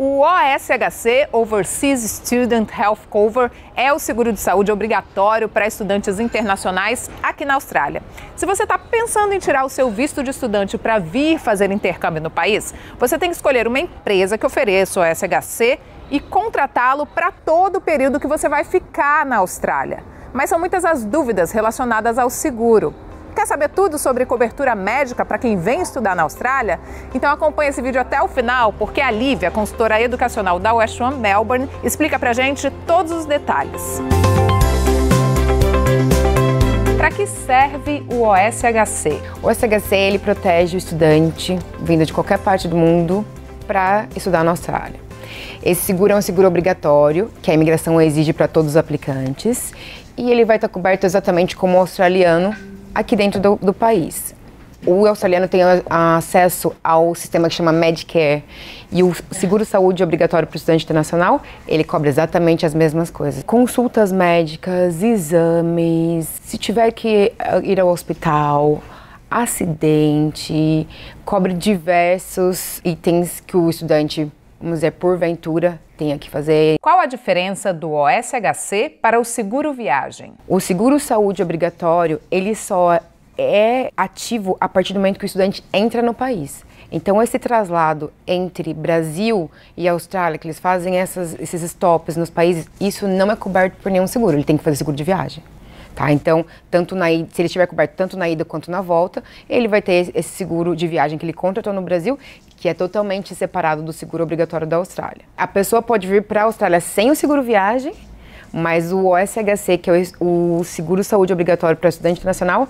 O OSHC, Overseas Student Health Cover, é o seguro de saúde obrigatório para estudantes internacionais aqui na Austrália. Se você está pensando em tirar o seu visto de estudante para vir fazer intercâmbio no país, você tem que escolher uma empresa que ofereça o OSHC e contratá-lo para todo o período que você vai ficar na Austrália. Mas são muitas as dúvidas relacionadas ao seguro. Quer saber tudo sobre cobertura médica para quem vem estudar na Austrália? Então acompanhe esse vídeo até o final, porque a Lívia, consultora educacional da West One Melbourne, explica pra gente todos os detalhes. Para que serve o OSHC? O OSHC ele protege o estudante vindo de qualquer parte do mundo para estudar na Austrália. Esse seguro é um seguro obrigatório que a imigração exige para todos os aplicantes e ele vai estar coberto exatamente como o australiano aqui dentro do, do país. O australiano tem acesso ao sistema que chama Medicare e o seguro-saúde obrigatório para o estudante internacional, ele cobre exatamente as mesmas coisas. Consultas médicas, exames, se tiver que eh, ir ao hospital, acidente, cobre diversos itens que o estudante vamos dizer, porventura tenha que fazer. Qual a diferença do OSHC para o seguro viagem? O seguro saúde obrigatório, ele só é ativo a partir do momento que o estudante entra no país. Então, esse traslado entre Brasil e Austrália, que eles fazem essas, esses stops nos países, isso não é coberto por nenhum seguro. Ele tem que fazer seguro de viagem. Tá? Então, tanto na se ele estiver coberto tanto na ida quanto na volta, ele vai ter esse seguro de viagem que ele contratou no Brasil, que é totalmente separado do seguro obrigatório da Austrália. A pessoa pode vir para a Austrália sem o seguro viagem, mas o OSHC, que é o seguro saúde obrigatório para estudante internacional,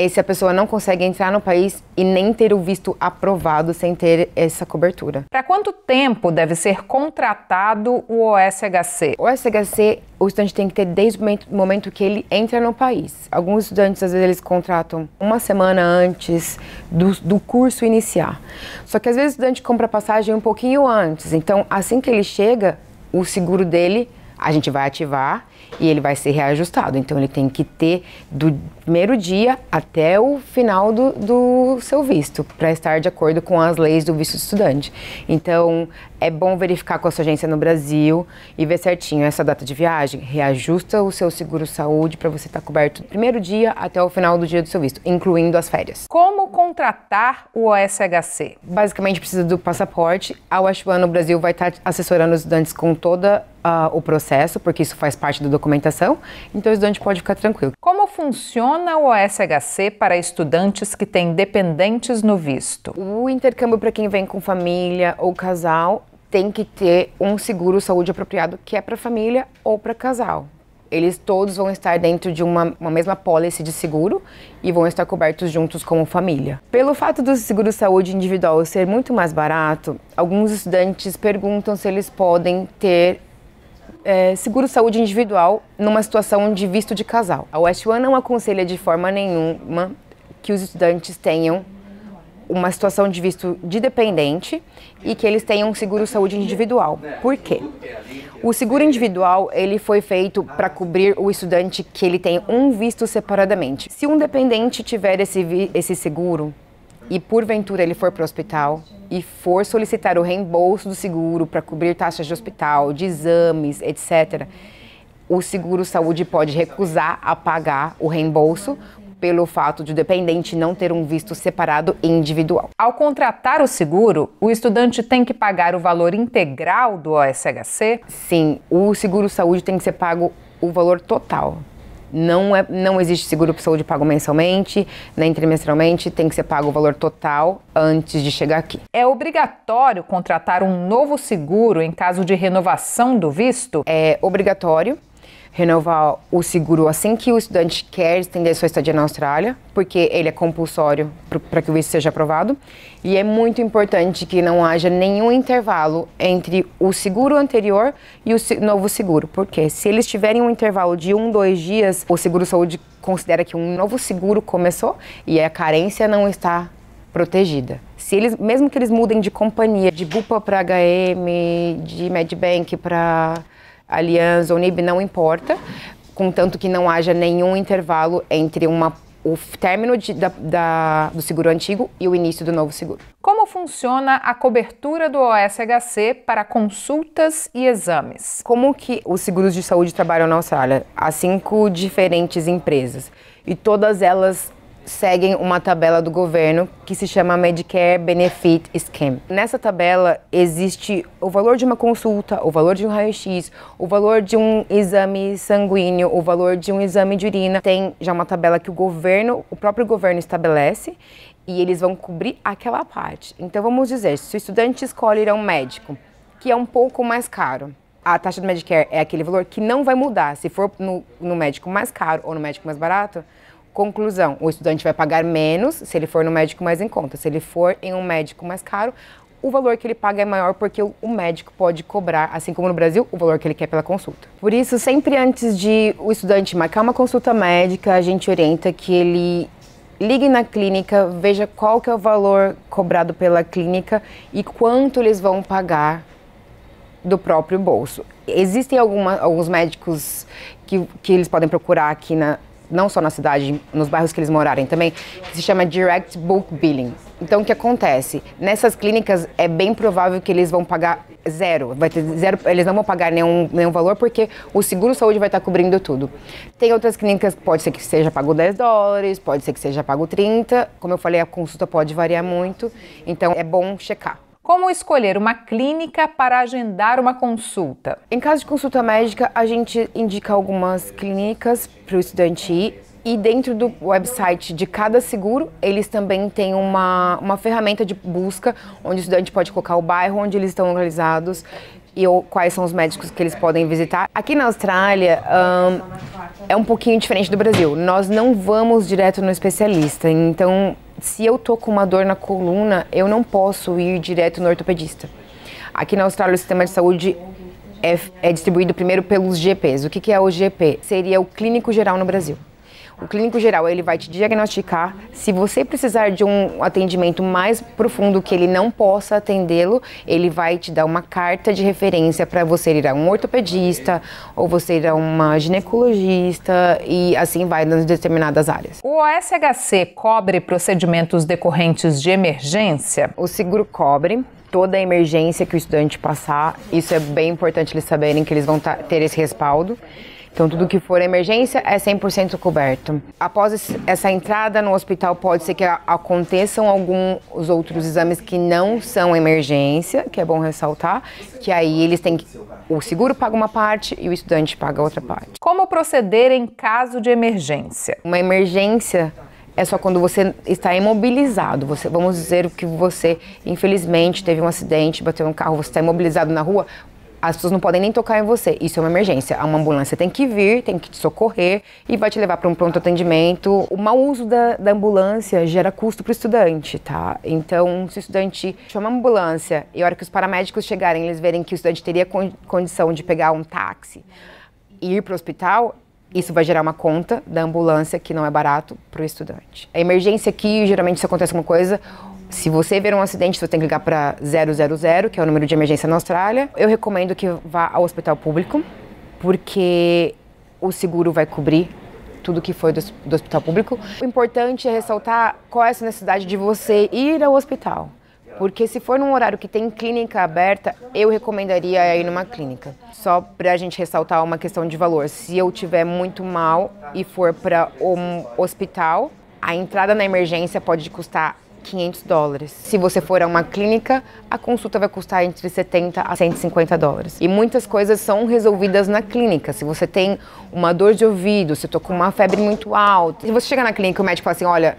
é, se a pessoa não consegue entrar no país e nem ter o visto aprovado sem ter essa cobertura. Para quanto tempo deve ser contratado o OSHC? O OSHC, o estudante tem que ter desde o momento, momento que ele entra no país. Alguns estudantes, às vezes, eles contratam uma semana antes do, do curso iniciar. Só que, às vezes, o estudante compra passagem um pouquinho antes. Então, assim que ele chega, o seguro dele a gente vai ativar e ele vai ser reajustado. Então ele tem que ter do primeiro dia até o final do, do seu visto, para estar de acordo com as leis do visto de estudante. Então é bom verificar com a sua agência no Brasil e ver certinho essa data de viagem. Reajusta o seu seguro-saúde para você estar tá coberto do primeiro dia até o final do dia do seu visto, incluindo as férias. Como contratar o OSHC? Basicamente precisa do passaporte. A Washwan no Brasil vai estar tá assessorando os estudantes com toda uh, o processo, porque isso faz parte da documentação, então o estudante pode ficar tranquilo. Como funciona o OSHC para estudantes que têm dependentes no visto? O intercâmbio para quem vem com família ou casal tem que ter um seguro saúde apropriado que é para família ou para casal. Eles todos vão estar dentro de uma, uma, mesma policy de seguro e vão estar cobertos juntos como família. Pelo fato do seguro saúde individual ser muito mais barato, alguns estudantes perguntam se eles podem ter é, seguro-saúde individual numa situação de visto de casal. A West One não aconselha de forma nenhuma que os estudantes tenham uma situação de visto de dependente e que eles tenham um seguro saúde individual. Por quê? O seguro individual ele foi feito para cobrir o estudante que ele tem um visto separadamente. Se um dependente tiver esse, esse seguro, e porventura ele for para o hospital e for solicitar o reembolso do seguro para cobrir taxas de hospital, de exames, etc., o seguro saúde pode recusar a pagar o reembolso pelo fato de o dependente não ter um visto separado individual. Ao contratar o seguro, o estudante tem que pagar o valor integral do OSHC? Sim, o seguro saúde tem que ser pago o valor total. Não, é, não existe seguro de saúde pago mensalmente, nem trimestralmente, tem que ser pago o valor total antes de chegar aqui. É obrigatório contratar um novo seguro em caso de renovação do visto? É obrigatório renovar o seguro assim que o estudante quer estender sua estadia na Austrália, porque ele é compulsório para que o visto seja aprovado. E é muito importante que não haja nenhum intervalo entre o seguro anterior e o novo seguro, porque se eles tiverem um intervalo de um, dois dias, o seguro saúde considera que um novo seguro começou e a carência não está protegida. Se eles, mesmo que eles mudem de companhia, de Bupa para HM, de Medbank para Allianz ou NIB, não importa, contanto que não haja nenhum intervalo entre uma o término de, da, da, do seguro antigo e o início do novo seguro. Como funciona a cobertura do OSHC para consultas e exames? Como que os seguros de saúde trabalham na Austrália? Há cinco diferentes empresas e todas elas seguem uma tabela do governo que se chama Medicare Benefit Scheme. Nessa tabela existe o valor de uma consulta, o valor de um raio-x, o valor de um exame sanguíneo, o valor de um exame de urina. Tem já uma tabela que o governo, o próprio governo estabelece e eles vão cobrir aquela parte. Então vamos dizer, se o estudante escolhe ir a um médico, que é um pouco mais caro, a taxa do Medicare é aquele valor que não vai mudar. Se for no, no médico mais caro ou no médico mais barato, Conclusão: o estudante vai pagar menos se ele for no médico mais em conta. Se ele for em um médico mais caro, o valor que ele paga é maior porque o médico pode cobrar, assim como no Brasil, o valor que ele quer pela consulta. Por isso, sempre antes de o estudante marcar uma consulta médica, a gente orienta que ele ligue na clínica, veja qual que é o valor cobrado pela clínica e quanto eles vão pagar do próprio bolso. Existem alguma, alguns médicos que, que eles podem procurar aqui na, não só na cidade, nos bairros que eles morarem também, que se chama Direct Book Billing. Então, o que acontece? Nessas clínicas, é bem provável que eles vão pagar zero. Vai ter zero eles não vão pagar nenhum, nenhum valor, porque o seguro-saúde vai estar cobrindo tudo. Tem outras clínicas, pode ser que seja pago 10 dólares, pode ser que seja pago 30. Como eu falei, a consulta pode variar muito. Então, é bom checar. Como escolher uma clínica para agendar uma consulta? Em caso de consulta médica, a gente indica algumas clínicas para o estudante ir. E dentro do website de cada seguro, eles também têm uma, uma ferramenta de busca, onde o estudante pode colocar o bairro onde eles estão localizados e ou, quais são os médicos que eles podem visitar. Aqui na Austrália um, é um pouquinho diferente do Brasil. Nós não vamos direto no especialista, então se eu tô com uma dor na coluna, eu não posso ir direto no ortopedista. Aqui na Austrália o sistema de saúde é, é distribuído primeiro pelos GPs. O que, que é o GP? Seria o clínico geral no Brasil. O clínico geral ele vai te diagnosticar. Se você precisar de um atendimento mais profundo que ele não possa atendê-lo, ele vai te dar uma carta de referência para você ir a um ortopedista ou você ir a uma ginecologista e assim vai nas determinadas áreas. O OSHC cobre procedimentos decorrentes de emergência? O seguro cobre toda a emergência que o estudante passar. Isso é bem importante eles saberem que eles vão ter esse respaldo. Então, tudo que for emergência é 100% coberto. Após essa entrada no hospital, pode ser que aconteçam alguns outros exames que não são emergência, que é bom ressaltar, que aí eles têm que, o seguro paga uma parte e o estudante paga outra parte. Como proceder em caso de emergência? Uma emergência é só quando você está imobilizado. Você, vamos dizer que você, infelizmente, teve um acidente, bateu um carro, você está imobilizado na rua, as pessoas não podem nem tocar em você. Isso é uma emergência. Uma ambulância tem que vir, tem que te socorrer e vai te levar para um pronto atendimento. O mau uso da, da ambulância gera custo para o estudante, tá? Então, se o estudante chama a ambulância e a hora que os paramédicos chegarem, eles verem que o estudante teria condição de pegar um táxi e ir para o hospital, isso vai gerar uma conta da ambulância que não é barato para o estudante. A emergência aqui, geralmente, se acontece alguma coisa, se você ver um acidente, você tem que ligar para 000, que é o número de emergência na Austrália. Eu recomendo que vá ao hospital público, porque o seguro vai cobrir tudo que foi do, do hospital público. O importante é ressaltar qual é a necessidade de você ir ao hospital. Porque se for num horário que tem clínica aberta, eu recomendaria ir numa clínica. Só para a gente ressaltar uma questão de valor. Se eu tiver muito mal e for para um hospital, a entrada na emergência pode custar 500 dólares. Se você for a uma clínica, a consulta vai custar entre 70 a 150 dólares. E muitas coisas são resolvidas na clínica. Se você tem uma dor de ouvido, se tô com uma febre muito alta, se você chega na clínica e o médico fala assim, olha,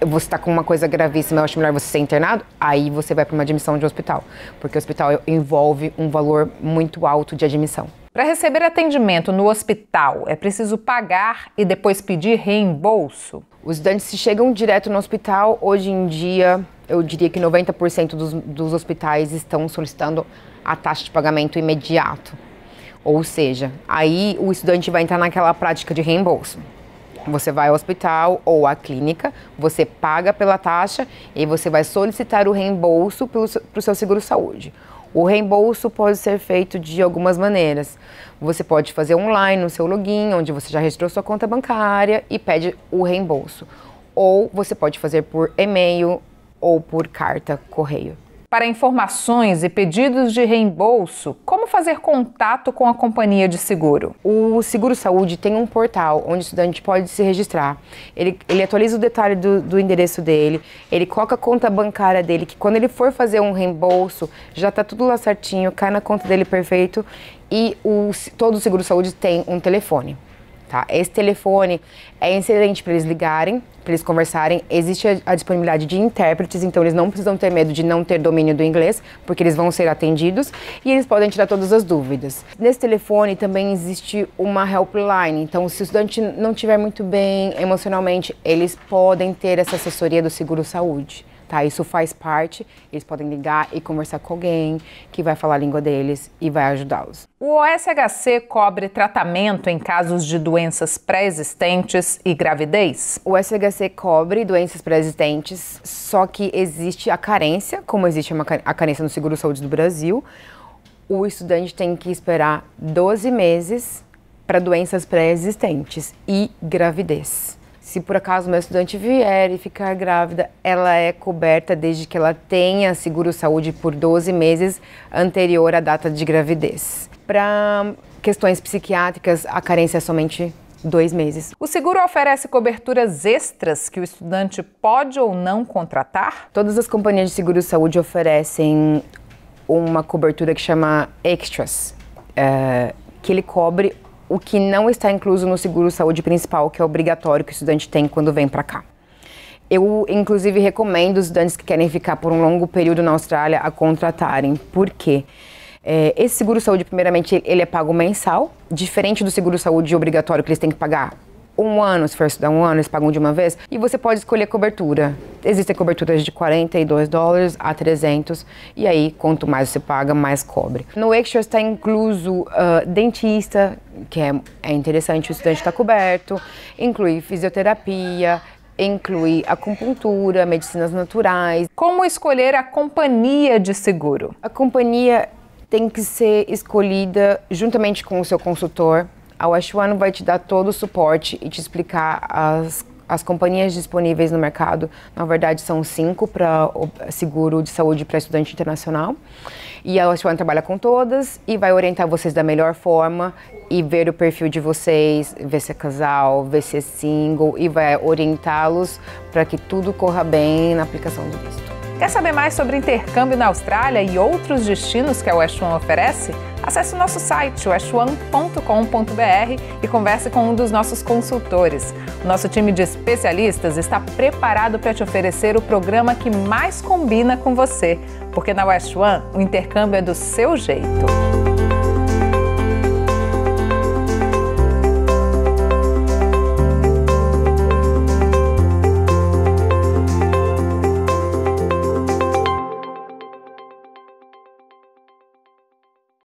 você está com uma coisa gravíssima, eu acho melhor você ser internado, aí você vai para uma admissão de hospital, porque o hospital envolve um valor muito alto de admissão. Para receber atendimento no hospital, é preciso pagar e depois pedir reembolso? Os estudantes chegam direto no hospital. Hoje em dia, eu diria que 90% dos, dos hospitais estão solicitando a taxa de pagamento imediato. Ou seja, aí o estudante vai entrar naquela prática de reembolso. Você vai ao hospital ou à clínica, você paga pela taxa e você vai solicitar o reembolso para o seu seguro-saúde. O reembolso pode ser feito de algumas maneiras. Você pode fazer online no seu login, onde você já registrou sua conta bancária e pede o reembolso. Ou você pode fazer por e-mail ou por carta correio. Para informações e pedidos de reembolso, como fazer contato com a companhia de seguro? O Seguro Saúde tem um portal onde o estudante pode se registrar. Ele, ele atualiza o detalhe do, do endereço dele, ele coloca a conta bancária dele, que quando ele for fazer um reembolso, já está tudo lá certinho, cai na conta dele perfeito. E o, todo o Seguro Saúde tem um telefone. Tá? Esse telefone é excelente para eles ligarem, para eles conversarem. Existe a, a, disponibilidade de intérpretes, então eles não precisam ter medo de não ter domínio do inglês, porque eles vão ser atendidos e eles podem tirar todas as dúvidas. Nesse telefone também existe uma helpline, então se o estudante não estiver muito bem emocionalmente, eles podem ter essa assessoria do seguro-saúde tá? Isso faz parte, eles podem ligar e conversar com alguém que vai falar a língua deles e vai ajudá-los. O OSHC cobre tratamento em casos de doenças pré-existentes e gravidez? O OSHC cobre doenças pré-existentes, só que existe a carência, como existe uma, a carência no seguro-saúde do Brasil, o estudante tem que esperar 12 meses para doenças pré-existentes e gravidez se por acaso uma estudante vier e ficar grávida, ela é coberta desde que ela tenha seguro-saúde por 12 meses anterior à data de gravidez. Para questões psiquiátricas, a carência é somente dois meses. O seguro oferece coberturas extras que o estudante pode ou não contratar? Todas as companhias de seguro-saúde oferecem uma cobertura que chama extras, é, que ele cobre o que não está incluso no seguro saúde principal, que é obrigatório que o estudante tem quando vem para cá. Eu, inclusive, recomendo os estudantes que querem ficar por um longo período na Austrália a contratarem. Por quê? É, esse seguro-saúde, primeiramente, ele é pago mensal, diferente do seguro-saúde obrigatório que eles têm que pagar um ano, se for estudar um ano, eles pagam de uma vez. E você pode escolher cobertura. Existem coberturas de 42 dólares a 300. E aí, quanto mais você paga, mais cobre. No Extra está incluso uh, dentista, que é, é interessante, o estudante está coberto, inclui fisioterapia, inclui acupuntura, medicinas naturais. Como escolher a companhia de seguro? A companhia tem que ser escolhida juntamente com o seu consultor. A Washwano vai te dar todo o suporte e te explicar as as companhias disponíveis no mercado, na verdade, são cinco para seguro de saúde para estudante internacional. E a Ocean trabalha com todas e vai orientar vocês da melhor forma e ver o perfil de vocês, ver se é casal, ver se é single e vai orientá-los para que tudo corra bem na aplicação do visto. Quer saber mais sobre intercâmbio na Austrália e outros destinos que a West One oferece? Acesse o nosso site, westone.com.br, e converse com um dos nossos consultores. O nosso time de especialistas está preparado para te oferecer o programa que mais combina com você, porque na West One o intercâmbio é do seu jeito.